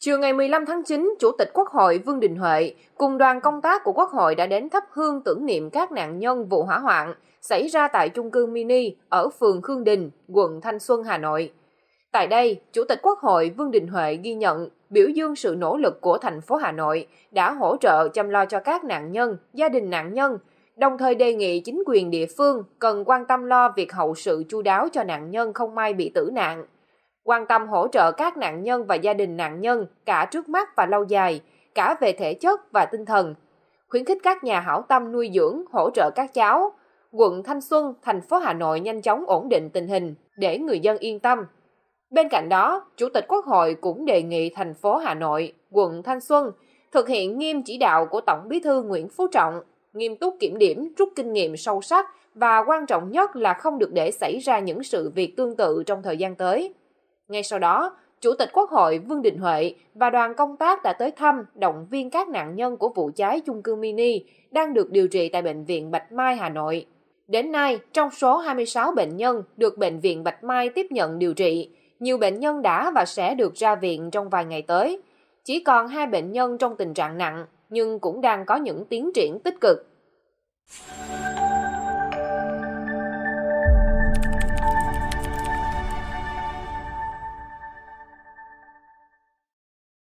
Chiều ngày 15 tháng 9, Chủ tịch Quốc hội Vương Đình Huệ cùng đoàn công tác của Quốc hội đã đến thắp hương tưởng niệm các nạn nhân vụ hỏa hoạn xảy ra tại chung cư mini ở phường Khương Đình, quận Thanh Xuân, Hà Nội. Tại đây, Chủ tịch Quốc hội Vương Đình Huệ ghi nhận, biểu dương sự nỗ lực của thành phố Hà Nội đã hỗ trợ chăm lo cho các nạn nhân, gia đình nạn nhân, đồng thời đề nghị chính quyền địa phương cần quan tâm lo việc hậu sự chu đáo cho nạn nhân không may bị tử nạn quan tâm hỗ trợ các nạn nhân và gia đình nạn nhân cả trước mắt và lâu dài, cả về thể chất và tinh thần. Khuyến khích các nhà hảo tâm nuôi dưỡng, hỗ trợ các cháu. Quận Thanh Xuân, thành phố Hà Nội nhanh chóng ổn định tình hình để người dân yên tâm. Bên cạnh đó, Chủ tịch Quốc hội cũng đề nghị thành phố Hà Nội, quận Thanh Xuân thực hiện nghiêm chỉ đạo của Tổng Bí thư Nguyễn Phú Trọng, nghiêm túc kiểm điểm, rút kinh nghiệm sâu sắc và quan trọng nhất là không được để xảy ra những sự việc tương tự trong thời gian tới. Ngay sau đó, Chủ tịch Quốc hội Vương Đình Huệ và đoàn công tác đã tới thăm động viên các nạn nhân của vụ cháy chung cư mini đang được điều trị tại Bệnh viện Bạch Mai, Hà Nội. Đến nay, trong số 26 bệnh nhân được Bệnh viện Bạch Mai tiếp nhận điều trị, nhiều bệnh nhân đã và sẽ được ra viện trong vài ngày tới. Chỉ còn hai bệnh nhân trong tình trạng nặng nhưng cũng đang có những tiến triển tích cực.